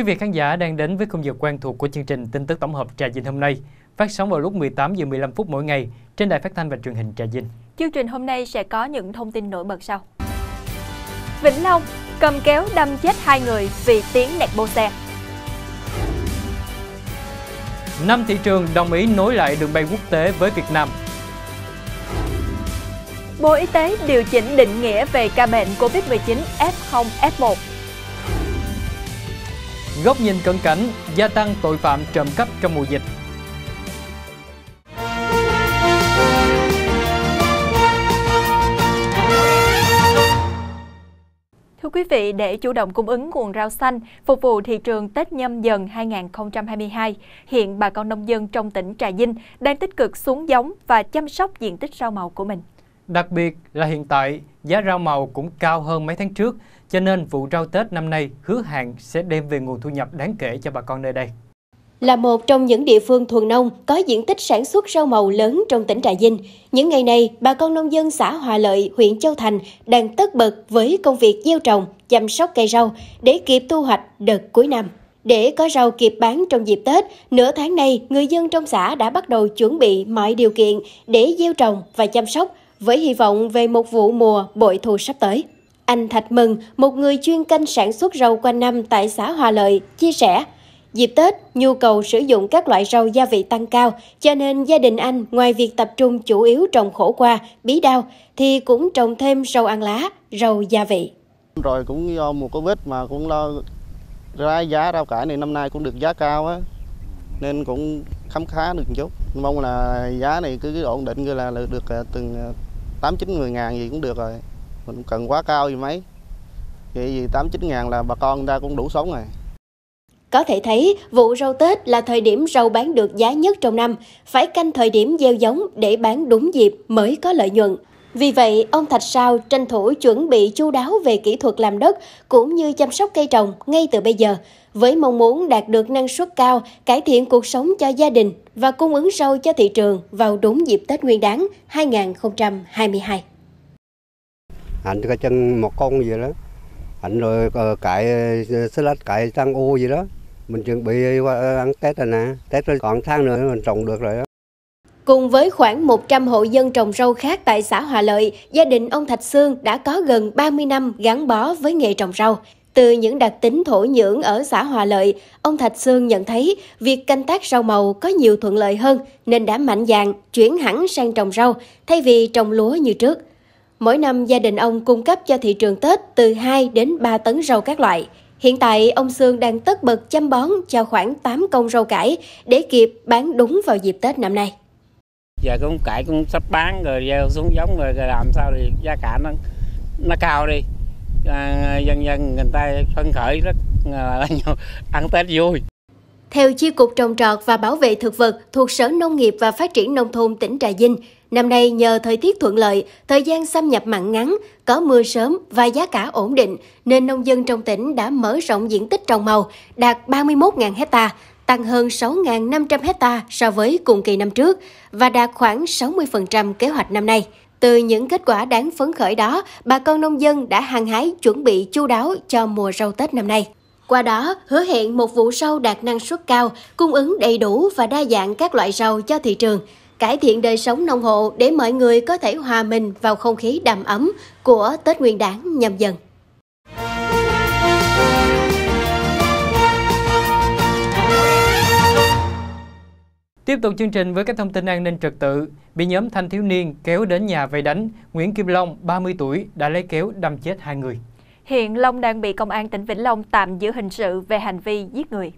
Quý vị khán giả đang đến với khung giờ quen thuộc của chương trình tin tức tổng hợp Trà Vinh hôm nay, phát sóng vào lúc 18 giờ 15 phút mỗi ngày trên đài phát thanh và truyền hình Trà Vinh. Chương trình hôm nay sẽ có những thông tin nổi bật sau. Vĩnh Long cầm kéo đâm chết hai người vì tiếng nẹt bô xe. Năm thị trường đồng ý nối lại đường bay quốc tế với Việt Nam. Bộ Y tế điều chỉnh định nghĩa về ca bệnh COVID-19 F0, F1 Góc nhìn cận cảnh, gia tăng tội phạm trộm cắp trong mùa dịch. Thưa quý vị, để chủ động cung ứng nguồn rau xanh phục vụ thị trường Tết Nhâm Dần 2022, hiện bà con nông dân trong tỉnh Trà Vinh đang tích cực xuống giống và chăm sóc diện tích rau màu của mình. Đặc biệt là hiện tại, giá rau màu cũng cao hơn mấy tháng trước, cho nên vụ rau Tết năm nay hứa hẹn sẽ đem về nguồn thu nhập đáng kể cho bà con nơi đây. Là một trong những địa phương thuần nông có diện tích sản xuất rau màu lớn trong tỉnh Trà Vinh, những ngày này, bà con nông dân xã Hòa Lợi, huyện Châu Thành đang tất bật với công việc gieo trồng, chăm sóc cây rau để kịp thu hoạch đợt cuối năm. Để có rau kịp bán trong dịp Tết, nửa tháng nay, người dân trong xã đã bắt đầu chuẩn bị mọi điều kiện để gieo trồng và chăm sóc với hy vọng về một vụ mùa bội thu sắp tới. Anh Thạch Mừng, một người chuyên canh sản xuất rau quanh năm tại xã Hòa Lợi, chia sẻ, Dịp Tết, nhu cầu sử dụng các loại rau gia vị tăng cao, cho nên gia đình anh ngoài việc tập trung chủ yếu trồng khổ qua, bí đao, thì cũng trồng thêm rau ăn lá, rau gia vị. Rồi cũng do mùa Covid mà cũng lo ra giá rau cải này năm nay cũng được giá cao á, nên cũng khám khá được một chút. Mong là giá này cứ ổn định như là được à, từng à, tám chín mười ngàn gì cũng được rồi mình cũng cần quá cao gì mấy vậy vì tám chín ngàn là bà con ta cũng đủ sống rồi có thể thấy, vụ rau Tết là thời điểm rau bán được giá nhất trong năm, phải canh thời điểm gieo giống để bán đúng dịp mới có lợi nhuận. Vì vậy, ông Thạch Sao tranh thủ chuẩn bị chu đáo về kỹ thuật làm đất cũng như chăm sóc cây trồng ngay từ bây giờ, với mong muốn đạt được năng suất cao, cải thiện cuộc sống cho gia đình và cung ứng rau cho thị trường vào đúng dịp Tết Nguyên đán 2022. Anh có chân một con gì đó, anh rồi ờ, cải salad, ờ, cải tăng ô gì đó, mình chuẩn bị ờ, ăn Tết rồi nè, Tết rồi còn tháng nữa mình trồng được rồi đó. Cùng với khoảng 100 hộ dân trồng rau khác tại xã Hòa Lợi, gia đình ông Thạch Sương đã có gần 30 năm gắn bó với nghề trồng rau. Từ những đặc tính thổ nhưỡng ở xã Hòa Lợi, ông Thạch Sương nhận thấy việc canh tác rau màu có nhiều thuận lợi hơn nên đã mạnh dạn chuyển hẳn sang trồng rau thay vì trồng lúa như trước. Mỗi năm gia đình ông cung cấp cho thị trường Tết từ 2 đến 3 tấn rau các loại. Hiện tại, ông Sương đang tất bật chăm bón cho khoảng 8 công rau cải để kịp bán đúng vào dịp Tết năm nay giờ cũng cải cũng sắp bán rồi gieo xuống giống rồi, rồi làm sao thì giá cả nó nó cao đi à, dân dân người ta phấn khởi rất là nhiều ăn tết vui theo Chi cục Trồng trọt và Bảo vệ thực vật thuộc Sở Nông nghiệp và Phát triển Nông thôn tỉnh Trà Vinh, năm nay nhờ thời tiết thuận lợi, thời gian xâm nhập mặn ngắn, có mưa sớm và giá cả ổn định, nên nông dân trong tỉnh đã mở rộng diện tích trồng màu đạt 31.000 hecta, tăng hơn 6.500 hecta so với cùng kỳ năm trước và đạt khoảng 60% kế hoạch năm nay. Từ những kết quả đáng phấn khởi đó, bà con nông dân đã hàng hái chuẩn bị chu đáo cho mùa rau Tết năm nay. Qua đó, hứa hẹn một vụ rau đạt năng suất cao, cung ứng đầy đủ và đa dạng các loại rau cho thị trường, cải thiện đời sống nông hộ để mọi người có thể hòa mình vào không khí đầm ấm của Tết Nguyên đán nhâm dần. Tiếp tục chương trình với các thông tin an ninh trật tự, bị nhóm thanh thiếu niên kéo đến nhà vây đánh, Nguyễn Kim Long, 30 tuổi, đã lấy kéo đâm chết hai người. Hiện Long đang bị Công an tỉnh Vĩnh Long tạm giữ hình sự về hành vi giết người.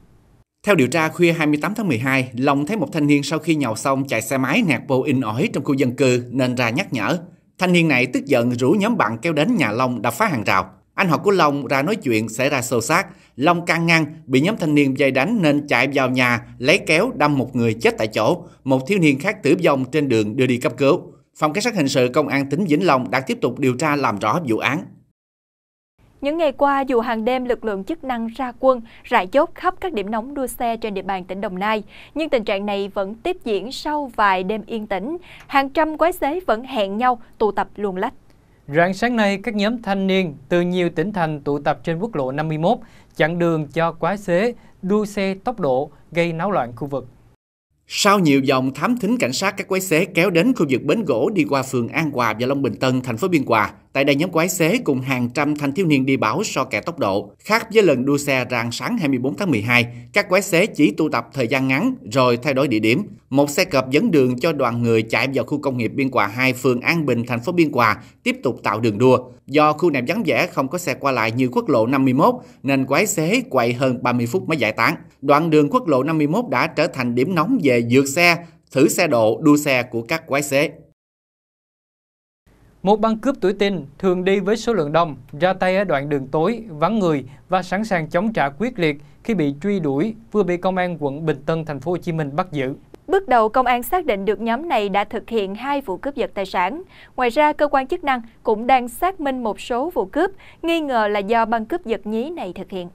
Theo điều tra, khuya 28 tháng 12, Long thấy một thanh niên sau khi nhậu xong chạy xe máy nạt bô in ỏi trong khu dân cư nên ra nhắc nhở. Thanh niên này tức giận rủ nhóm bạn kéo đến nhà Long đập phá hàng rào. Anh họ của Long ra nói chuyện xảy ra sâu sát. Long can ngăn, bị nhóm thanh niên dây đánh nên chạy vào nhà, lấy kéo đâm một người chết tại chỗ, một thiếu niên khác tử vong trên đường đưa đi cấp cứu. Phòng Cảnh sát Hình sự Công an tỉnh Vĩnh Long đang tiếp tục điều tra làm rõ vụ án. Những ngày qua, dù hàng đêm lực lượng chức năng ra quân, rải chốt khắp các điểm nóng đua xe trên địa bàn tỉnh Đồng Nai, nhưng tình trạng này vẫn tiếp diễn sau vài đêm yên tĩnh. Hàng trăm quái xế vẫn hẹn nhau tụ tập luồn lách. Rạng sáng nay, các nhóm thanh niên từ nhiều tỉnh thành tụ tập trên quốc lộ 51, chặn đường cho quá xế, đua xe tốc độ, gây náo loạn khu vực. Sau nhiều dòng thám thính cảnh sát các quái xế kéo đến khu vực bến gỗ đi qua phường An Hòa và Long Bình Tân, thành phố Biên Hòa, Tại đây nhóm quái xế cùng hàng trăm thanh thiếu niên đi bảo so kẻ tốc độ. Khác với lần đua xe rạng sáng 24 tháng 12, các quái xế chỉ tụ tập thời gian ngắn rồi thay đổi địa điểm. Một xe cọp dẫn đường cho đoàn người chạy vào khu công nghiệp Biên Hòa 2, phường An Bình, thành phố Biên Hòa, tiếp tục tạo đường đua. Do khu này vắng vẻ không có xe qua lại như quốc lộ 51, nên quái xế quậy hơn 30 phút mới giải tán. Đoạn đường quốc lộ 51 đã trở thành điểm nóng về dược xe, thử xe độ, đua xe của các quái xế. Một băng cướp tuổi tin thường đi với số lượng đông, ra tay ở đoạn đường tối, vắng người và sẵn sàng chống trả quyết liệt khi bị truy đuổi vừa bị công an quận Bình Tân thành phố Hồ Chí Minh bắt giữ. Bước đầu, công an xác định được nhóm này đã thực hiện hai vụ cướp giật tài sản. Ngoài ra, cơ quan chức năng cũng đang xác minh một số vụ cướp nghi ngờ là do băng cướp giật nhí này thực hiện.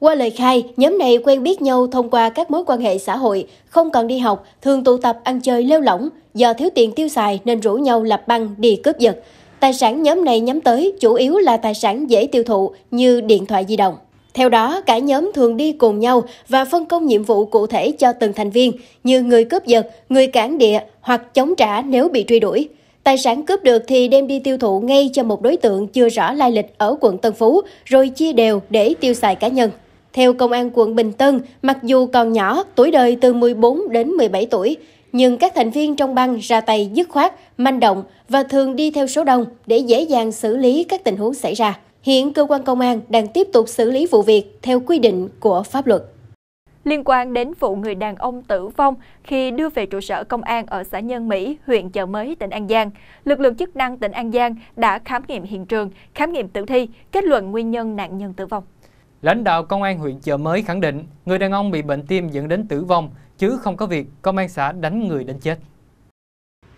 Qua lời khai, nhóm này quen biết nhau thông qua các mối quan hệ xã hội, không cần đi học, thường tụ tập ăn chơi lêu lỏng, do thiếu tiền tiêu xài nên rủ nhau lập băng đi cướp giật. Tài sản nhóm này nhắm tới chủ yếu là tài sản dễ tiêu thụ như điện thoại di động. Theo đó, cả nhóm thường đi cùng nhau và phân công nhiệm vụ cụ thể cho từng thành viên như người cướp giật, người cản địa hoặc chống trả nếu bị truy đuổi. Tài sản cướp được thì đem đi tiêu thụ ngay cho một đối tượng chưa rõ lai lịch ở quận Tân Phú rồi chia đều để tiêu xài cá nhân. Theo Công an quận Bình Tân, mặc dù còn nhỏ, tuổi đời từ 14 đến 17 tuổi, nhưng các thành viên trong băng ra tay dứt khoát, manh động và thường đi theo số đông để dễ dàng xử lý các tình huống xảy ra. Hiện cơ quan công an đang tiếp tục xử lý vụ việc theo quy định của pháp luật. Liên quan đến vụ người đàn ông tử vong khi đưa về trụ sở công an ở xã Nhân Mỹ, huyện Chợ Mới, tỉnh An Giang, lực lượng chức năng tỉnh An Giang đã khám nghiệm hiện trường, khám nghiệm tử thi, kết luận nguyên nhân nạn nhân tử vong. Lãnh đạo công an huyện Chợ Mới khẳng định người đàn ông bị bệnh tim dẫn đến tử vong chứ không có việc công an xã đánh người đến chết.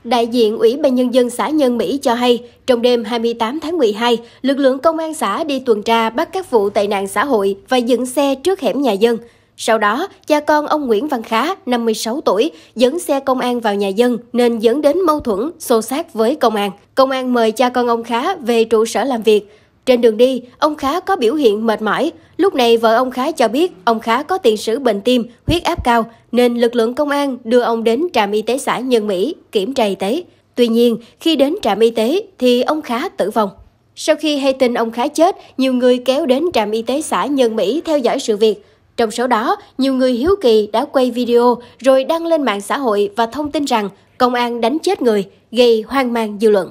Đại diện Ủy ban Nhân dân xã Nhân Mỹ cho hay, trong đêm 28 tháng 12, lực lượng công an xã đi tuần tra bắt các vụ tệ nạn xã hội và dựng xe trước hẻm nhà dân. Sau đó, cha con ông Nguyễn Văn Khá, 56 tuổi, dẫn xe công an vào nhà dân nên dẫn đến mâu thuẫn, xô xát với công an. Công an mời cha con ông Khá về trụ sở làm việc. Trên đường đi, ông Khá có biểu hiện mệt mỏi. Lúc này vợ ông Khá cho biết ông Khá có tiền sử bệnh tim, huyết áp cao, nên lực lượng công an đưa ông đến trạm y tế xã Nhân Mỹ kiểm tra y tế. Tuy nhiên, khi đến trạm y tế thì ông Khá tử vong. Sau khi hay tin ông Khá chết, nhiều người kéo đến trạm y tế xã Nhân Mỹ theo dõi sự việc. Trong số đó, nhiều người hiếu kỳ đã quay video rồi đăng lên mạng xã hội và thông tin rằng công an đánh chết người, gây hoang mang dư luận.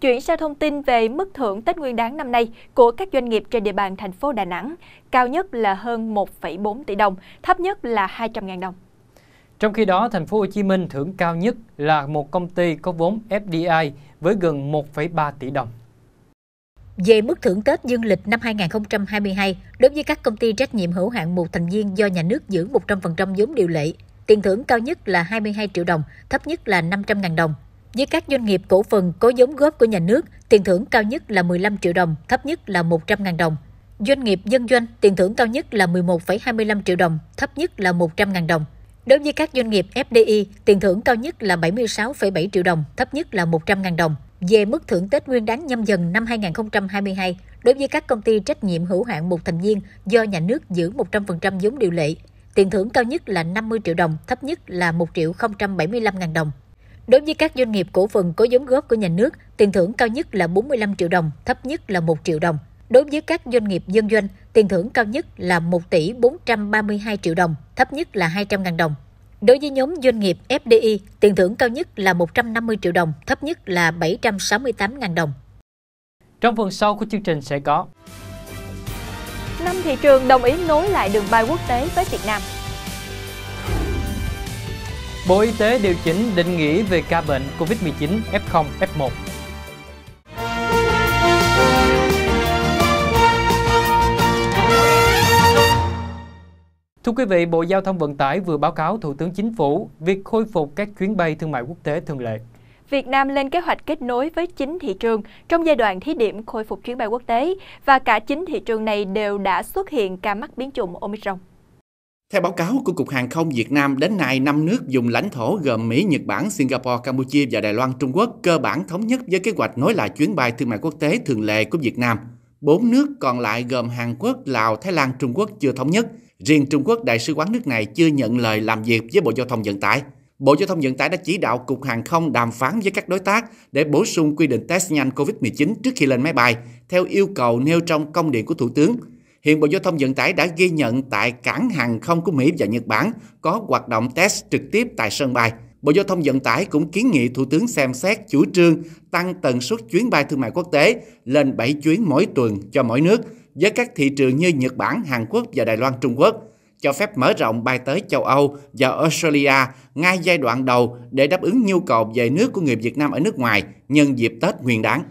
Chuyển sang thông tin về mức thưởng Tết Nguyên đán năm nay của các doanh nghiệp trên địa bàn thành phố Đà Nẵng, cao nhất là hơn 1,4 tỷ đồng, thấp nhất là 200.000 đồng. Trong khi đó, thành phố Hồ Chí Minh thưởng cao nhất là một công ty có vốn FDI với gần 1,3 tỷ đồng. Về mức thưởng Tết dương lịch năm 2022, đối với các công ty trách nhiệm hữu hạn một thành viên do nhà nước giữ 100% vốn điều lệ, tiền thưởng cao nhất là 22 triệu đồng, thấp nhất là 500.000 đồng. Với các doanh nghiệp cổ phần có vốn góp của nhà nước, tiền thưởng cao nhất là 15 triệu đồng, thấp nhất là 100.000 đồng. Doanh nghiệp dân doanh, tiền thưởng cao nhất là 11,25 triệu đồng, thấp nhất là 100.000 đồng. Đối với các doanh nghiệp FDI, tiền thưởng cao nhất là 76,7 triệu đồng, thấp nhất là 100.000 đồng. Về mức thưởng Tết Nguyên đán nhâm dần năm 2022, đối với các công ty trách nhiệm hữu hạn một thành viên do nhà nước giữ 100% vốn điều lệ, tiền thưởng cao nhất là 50 triệu đồng, thấp nhất là 1 triệu 075 ngàn đồng. Đối với các doanh nghiệp cổ phần có vốn góp của nhà nước, tiền thưởng cao nhất là 45 triệu đồng, thấp nhất là 1 triệu đồng. Đối với các doanh nghiệp dân doanh, tiền thưởng cao nhất là 1 tỷ 432 triệu đồng, thấp nhất là 200 ngàn đồng. Đối với nhóm doanh nghiệp FDI, tiền thưởng cao nhất là 150 triệu đồng, thấp nhất là 768 ngàn đồng. Trong phần sau của chương trình sẽ có năm thị trường đồng ý nối lại đường bay quốc tế với Việt Nam. Bộ Y tế điều chỉnh định nghĩa về ca bệnh COVID-19 F0, F1. Thưa quý vị, Bộ Giao thông Vận tải vừa báo cáo Thủ tướng Chính phủ việc khôi phục các chuyến bay thương mại quốc tế thường lệ. Việt Nam lên kế hoạch kết nối với 9 thị trường trong giai đoạn thí điểm khôi phục chuyến bay quốc tế và cả 9 thị trường này đều đã xuất hiện ca mắc biến chủng Omicron. Theo báo cáo của Cục Hàng không Việt Nam, đến nay 5 nước dùng lãnh thổ gồm Mỹ, Nhật Bản, Singapore, Campuchia và Đài Loan, Trung Quốc cơ bản thống nhất với kế hoạch nối lại chuyến bay thương mại quốc tế thường lệ của Việt Nam. Bốn nước còn lại gồm Hàn Quốc, Lào, Thái Lan, Trung Quốc chưa thống nhất. Riêng Trung Quốc, đại sứ quán nước này chưa nhận lời làm việc với Bộ Giao thông Vận tải. Bộ Giao thông Vận tải đã chỉ đạo Cục Hàng không đàm phán với các đối tác để bổ sung quy định test nhanh COVID-19 trước khi lên máy bay, theo yêu cầu nêu trong công điện của Thủ tướng – Hiện Bộ Giao thông Vận tải đã ghi nhận tại cảng hàng không của Mỹ và Nhật Bản có hoạt động test trực tiếp tại sân bay. Bộ Giao thông Vận tải cũng kiến nghị Thủ tướng xem xét chủ trương tăng tần suất chuyến bay thương mại quốc tế lên 7 chuyến mỗi tuần cho mỗi nước với các thị trường như Nhật Bản, Hàn Quốc và Đài Loan Trung Quốc, cho phép mở rộng bay tới châu Âu và Australia ngay giai đoạn đầu để đáp ứng nhu cầu về nước của người Việt Nam ở nước ngoài nhân dịp Tết Nguyên đán.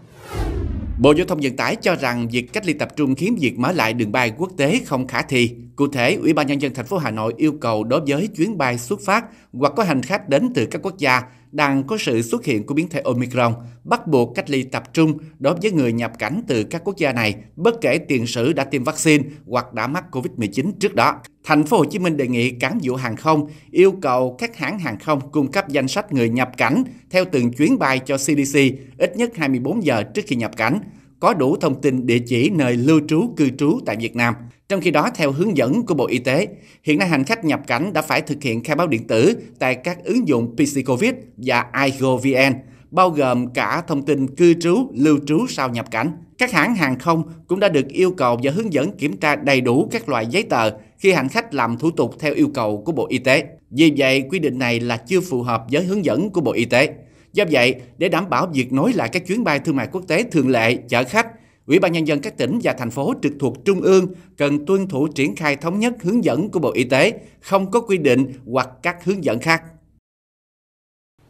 Bộ Giao thông Vận tải cho rằng việc cách ly tập trung khiến việc mở lại đường bay quốc tế không khả thi. Cụ thể, Ủy ban nhân dân thành phố Hà Nội yêu cầu đối với chuyến bay xuất phát hoặc có hành khách đến từ các quốc gia đang có sự xuất hiện của biến thể Omicron bắt buộc cách ly tập trung đối với người nhập cảnh từ các quốc gia này, bất kể tiền sử đã tiêm vaccine hoặc đã mắc COVID-19 trước đó. Thành phố Hồ Chí Minh đề nghị cán vụ hàng không yêu cầu các hãng hàng không cung cấp danh sách người nhập cảnh theo từng chuyến bay cho CDC ít nhất 24 giờ trước khi nhập cảnh, có đủ thông tin địa chỉ nơi lưu trú cư trú tại Việt Nam. Trong khi đó, theo hướng dẫn của Bộ Y tế, hiện nay hành khách nhập cảnh đã phải thực hiện khai báo điện tử tại các ứng dụng PC COVID và iGoVN, bao gồm cả thông tin cư trú, lưu trú sau nhập cảnh. Các hãng hàng không cũng đã được yêu cầu và hướng dẫn kiểm tra đầy đủ các loại giấy tờ khi hành khách làm thủ tục theo yêu cầu của Bộ Y tế. Vì vậy, quy định này là chưa phù hợp với hướng dẫn của Bộ Y tế. Do vậy, để đảm bảo việc nối lại các chuyến bay thương mại quốc tế thường lệ, chở khách, Ủy ban nhân dân các tỉnh và thành phố trực thuộc trung ương cần tuân thủ triển khai thống nhất hướng dẫn của Bộ Y tế, không có quy định hoặc các hướng dẫn khác.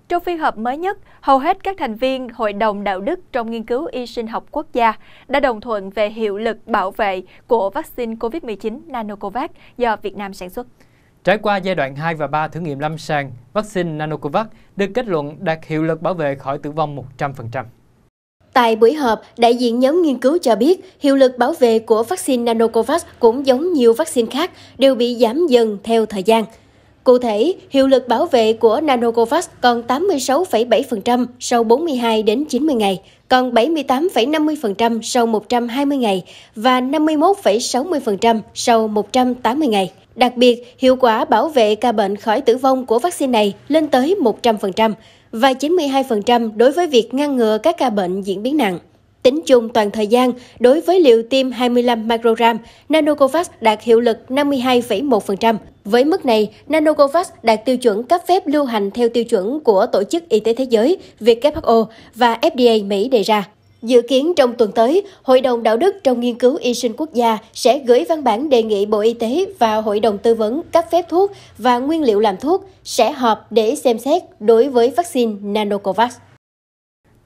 Trong phiên họp mới nhất, hầu hết các thành viên Hội đồng Đạo đức trong nghiên cứu y sinh học quốc gia đã đồng thuận về hiệu lực bảo vệ của vaccine COVID-19 Nanocovax do Việt Nam sản xuất. Trải qua giai đoạn 2 và 3 thử nghiệm lâm sàng, vaccine Nanocovax được kết luận đạt hiệu lực bảo vệ khỏi tử vong 100%. Tại buổi họp, đại diện nhóm nghiên cứu cho biết hiệu lực bảo vệ của vaccine Nanocovax cũng giống nhiều vaccine khác đều bị giảm dần theo thời gian. Cụ thể, hiệu lực bảo vệ của Nanocovax còn 86,7% sau 42 đến 90 ngày, còn 78,50% sau 120 ngày và 51,60% sau 180 ngày. Đặc biệt, hiệu quả bảo vệ ca bệnh khỏi tử vong của vaccine này lên tới 100% và 92% đối với việc ngăn ngừa các ca bệnh diễn biến nặng. Tính chung toàn thời gian, đối với liều tiêm 25 microgram, Nanocovax đạt hiệu lực 52,1%. Với mức này, Nanocovax đạt tiêu chuẩn cấp phép lưu hành theo tiêu chuẩn của Tổ chức Y tế Thế giới WHO và FDA Mỹ đề ra. Dự kiến trong tuần tới, Hội đồng Đạo đức trong nghiên cứu y sinh quốc gia sẽ gửi văn bản đề nghị Bộ Y tế và Hội đồng Tư vấn cấp phép thuốc và nguyên liệu làm thuốc sẽ họp để xem xét đối với vaccine Nanocovax.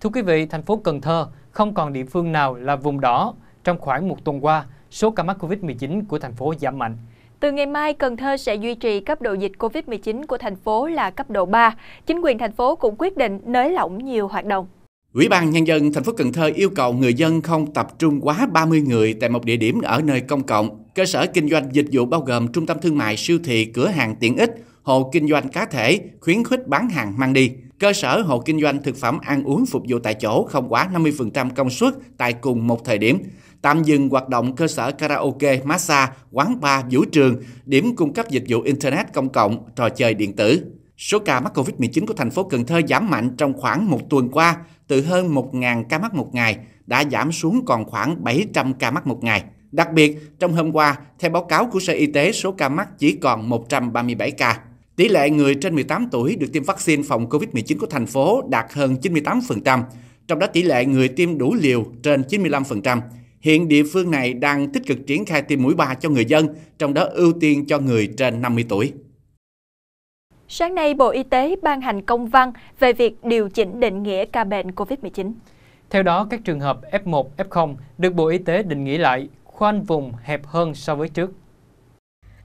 Thưa quý vị, thành phố Cần Thơ không còn địa phương nào là vùng đỏ. Trong khoảng một tuần qua, số ca mắc COVID-19 của thành phố giảm mạnh. Từ ngày mai, Cần Thơ sẽ duy trì cấp độ dịch COVID-19 của thành phố là cấp độ 3. Chính quyền thành phố cũng quyết định nới lỏng nhiều hoạt động. Ủy ban Nhân dân thành phố Cần Thơ yêu cầu người dân không tập trung quá 30 người tại một địa điểm ở nơi công cộng, cơ sở kinh doanh dịch vụ bao gồm trung tâm thương mại, siêu thị, cửa hàng tiện ích, hộ kinh doanh cá thể, khuyến khích bán hàng mang đi. Cơ sở hộ kinh doanh thực phẩm ăn uống phục vụ tại chỗ không quá 50% công suất tại cùng một thời điểm. Tạm dừng hoạt động cơ sở karaoke, massage, quán bar, vũ trường, điểm cung cấp dịch vụ Internet công cộng, trò chơi điện tử. Số ca mắc COVID-19 của thành phố Cần Thơ giảm mạnh trong khoảng một tuần qua, từ hơn 1.000 ca mắc một ngày đã giảm xuống còn khoảng 700 ca mắc một ngày. Đặc biệt, trong hôm qua, theo báo cáo của Sở Y tế, số ca mắc chỉ còn 137 ca. Tỷ lệ người trên 18 tuổi được tiêm vaccine phòng COVID-19 của thành phố đạt hơn 98%, trong đó tỷ lệ người tiêm đủ liều trên 95%. Hiện địa phương này đang tích cực triển khai tiêm mũi 3 cho người dân, trong đó ưu tiên cho người trên 50 tuổi. Sáng nay, Bộ Y tế ban hành công văn về việc điều chỉnh định nghĩa ca bệnh COVID-19. Theo đó, các trường hợp F1, F0 được Bộ Y tế định nghĩa lại, khoanh vùng hẹp hơn so với trước.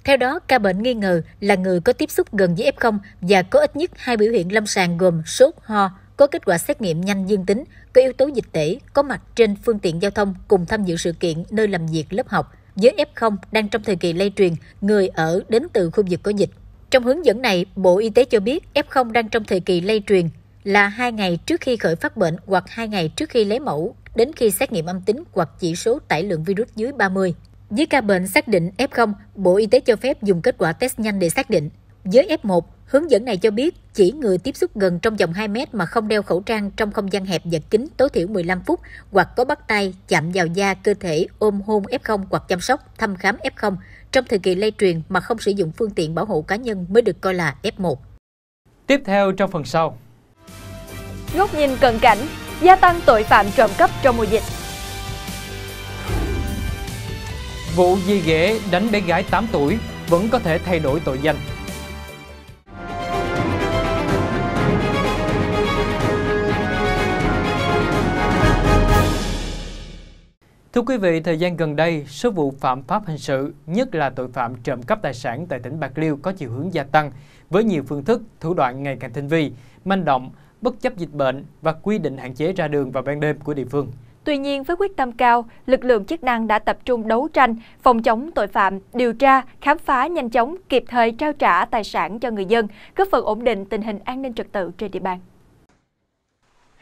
Theo đó, ca bệnh nghi ngờ là người có tiếp xúc gần với F0 và có ít nhất hai biểu hiện lâm sàng gồm sốt, ho, có kết quả xét nghiệm nhanh dương tính, có yếu tố dịch tễ, có mặt trên phương tiện giao thông cùng tham dự sự kiện nơi làm việc lớp học. Với F0 đang trong thời kỳ lây truyền, người ở đến từ khu vực có dịch trong hướng dẫn này, Bộ Y tế cho biết F0 đang trong thời kỳ lây truyền là 2 ngày trước khi khởi phát bệnh hoặc 2 ngày trước khi lấy mẫu, đến khi xét nghiệm âm tính hoặc chỉ số tải lượng virus dưới 30. Với ca bệnh xác định F0, Bộ Y tế cho phép dùng kết quả test nhanh để xác định. Với F1, hướng dẫn này cho biết chỉ người tiếp xúc gần trong vòng 2 mét mà không đeo khẩu trang trong không gian hẹp và kín tối thiểu 15 phút hoặc có bắt tay, chạm vào da, cơ thể, ôm hôn F0 hoặc chăm sóc, thăm khám F0 trong thời kỳ lây truyền mà không sử dụng phương tiện bảo hộ cá nhân mới được coi là F1. Tiếp theo trong phần sau. Góc nhìn cận cảnh, gia tăng tội phạm trộm cắp trong mùa dịch. Vụ dì ghẻ đánh bé gái 8 tuổi vẫn có thể thay đổi tội danh. Thưa quý vị, thời gian gần đây, số vụ phạm pháp hình sự, nhất là tội phạm trộm cắp tài sản tại tỉnh Bạc Liêu có chiều hướng gia tăng, với nhiều phương thức, thủ đoạn ngày càng tinh vi, manh động, bất chấp dịch bệnh và quy định hạn chế ra đường vào ban đêm của địa phương. Tuy nhiên, với quyết tâm cao, lực lượng chức năng đã tập trung đấu tranh, phòng chống tội phạm, điều tra, khám phá nhanh chóng, kịp thời trao trả tài sản cho người dân, góp phần ổn định tình hình an ninh trật tự trên địa bàn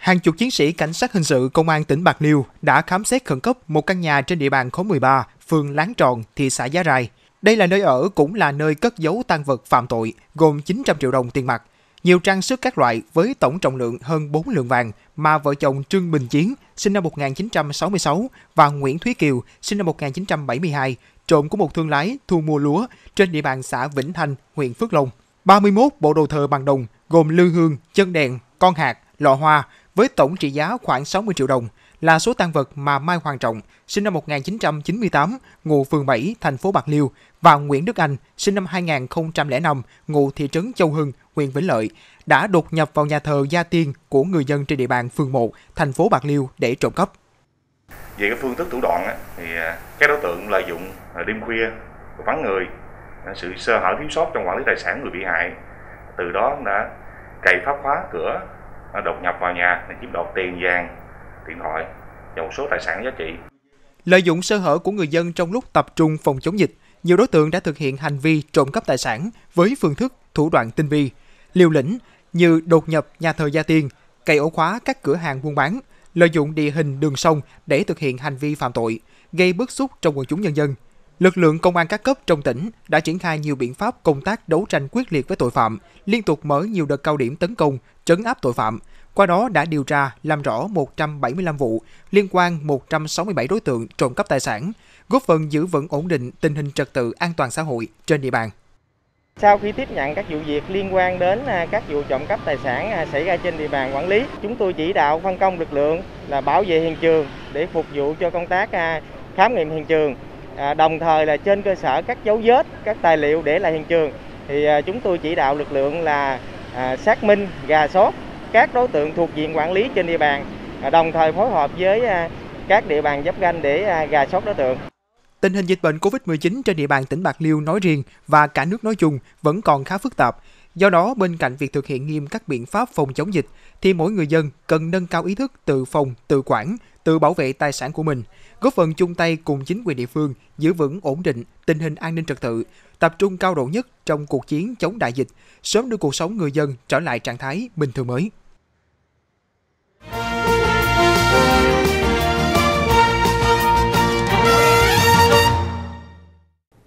hàng chục chiến sĩ cảnh sát hình sự công an tỉnh Bạc Liêu đã khám xét khẩn cấp một căn nhà trên địa bàn khóm 13, phường Láng Tròn, thị xã Giá Rai. Đây là nơi ở cũng là nơi cất giấu tăng vật phạm tội, gồm 900 triệu đồng tiền mặt, nhiều trang sức các loại với tổng trọng lượng hơn 4 lượng vàng mà vợ chồng Trương Bình Chiến, sinh năm 1966 và Nguyễn Thúy Kiều, sinh năm 1972, trộm của một thương lái thu mua lúa trên địa bàn xã Vĩnh Thanh, huyện Phước Long. 31 bộ đồ thờ bằng đồng gồm lư hương, chân đèn, con hạt, lọ hoa với tổng trị giá khoảng 60 triệu đồng là số tăng vật mà Mai Hoàng Trọng, sinh năm 1998, ngụ phường 7, thành phố Bạc Liêu và Nguyễn Đức Anh, sinh năm 2005, ngụ thị trấn Châu Hưng, huyện Vĩnh Lợi, đã đột nhập vào nhà thờ Gia Tiên của người dân trên địa bàn phường 1, thành phố Bạc Liêu để trộm cắp. Về cái phương thức thủ đoạn thì à, các đối tượng lợi dụng à, đêm khuya vắng người, à, sự sơ hở thiếu sót trong quản lý tài sản người bị hại, từ đó đã cậy phá khóa cửa nó đột nhập vào nhà để chiếm đoạt tiền vàng điện thoại và một số tài sản giá trị lợi dụng sơ hở của người dân trong lúc tập trung phòng chống dịch nhiều đối tượng đã thực hiện hành vi trộm cắp tài sản với phương thức thủ đoạn tinh vi liều lĩnh như đột nhập nhà thờ gia tiên cậy ổ khóa các cửa hàng buôn bán lợi dụng địa hình đường sông để thực hiện hành vi phạm tội gây bức xúc trong quần chúng nhân dân Lực lượng công an các cấp trong tỉnh đã triển khai nhiều biện pháp công tác đấu tranh quyết liệt với tội phạm, liên tục mở nhiều đợt cao điểm tấn công, trấn áp tội phạm. Qua đó đã điều tra, làm rõ 175 vụ liên quan 167 đối tượng trộm cắp tài sản, góp phần giữ vững ổn định tình hình trật tự an toàn xã hội trên địa bàn. Sau khi tiếp nhận các vụ việc liên quan đến à, các vụ trộm cắp tài sản à, xảy ra trên địa bàn quản lý, chúng tôi chỉ đạo phân công lực lượng là bảo vệ hiện trường để phục vụ cho công tác à, khám nghiệm hiện trường, À, đồng thời là trên cơ sở các dấu vết các tài liệu để lại hiện trường thì à, chúng tôi chỉ đạo lực lượng là à, xác minh gà sót các đối tượng thuộc diện quản lý trên địa bàn đồng thời phối hợp với các địa bàn giáp ranh để gà sót đối tượng Tình hình dịch bệnh COVID-19 trên địa bàn tỉnh Bạc Liêu nói riêng và cả nước nói chung vẫn còn khá phức tạp. Do đó, bên cạnh việc thực hiện nghiêm các biện pháp phòng chống dịch, thì mỗi người dân cần nâng cao ý thức tự phòng, tự quản, tự bảo vệ tài sản của mình, góp phần chung tay cùng chính quyền địa phương giữ vững ổn định tình hình an ninh trật tự, tập trung cao độ nhất trong cuộc chiến chống đại dịch, sớm đưa cuộc sống người dân trở lại trạng thái bình thường mới.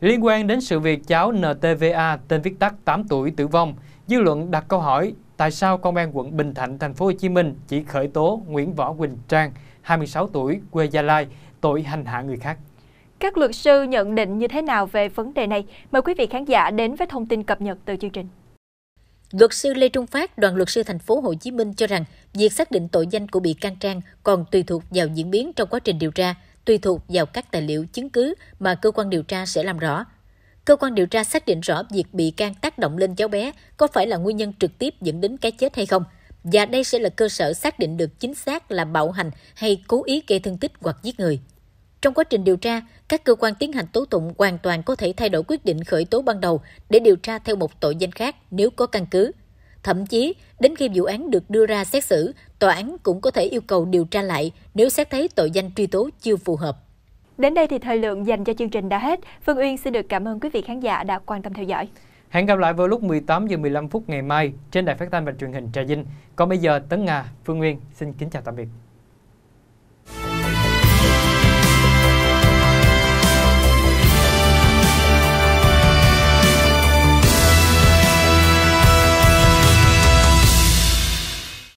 Liên quan đến sự việc cháu NTVA tên viết tắt 8 tuổi tử vong, dư luận đặt câu hỏi tại sao công an quận Bình Thạnh thành phố Hồ Chí Minh chỉ khởi tố Nguyễn Võ Quỳnh Trang, 26 tuổi, quê Gia Lai, tội hành hạ người khác. Các luật sư nhận định như thế nào về vấn đề này? Mời quý vị khán giả đến với thông tin cập nhật từ chương trình. Luật sư Lê Trung Phát, đoàn luật sư thành phố Hồ Chí Minh cho rằng việc xác định tội danh của bị can Trang còn tùy thuộc vào diễn biến trong quá trình điều tra, tùy thuộc vào các tài liệu chứng cứ mà cơ quan điều tra sẽ làm rõ. Cơ quan điều tra xác định rõ việc bị can tác động lên cháu bé có phải là nguyên nhân trực tiếp dẫn đến cái chết hay không, và đây sẽ là cơ sở xác định được chính xác là bạo hành hay cố ý gây thương tích hoặc giết người. Trong quá trình điều tra, các cơ quan tiến hành tố tụng hoàn toàn có thể thay đổi quyết định khởi tố ban đầu để điều tra theo một tội danh khác nếu có căn cứ. Thậm chí, đến khi vụ án được đưa ra xét xử, tòa án cũng có thể yêu cầu điều tra lại nếu xét thấy tội danh truy tố chưa phù hợp. Đến đây thì thời lượng dành cho chương trình đã hết. Phương Uyên xin được cảm ơn quý vị khán giả đã quan tâm theo dõi. Hẹn gặp lại vào lúc 18 giờ 15 phút ngày mai trên đài phát thanh và truyền hình Trà Vinh. Còn bây giờ Tấn Nga, Phương Nguyên xin kính chào tạm biệt.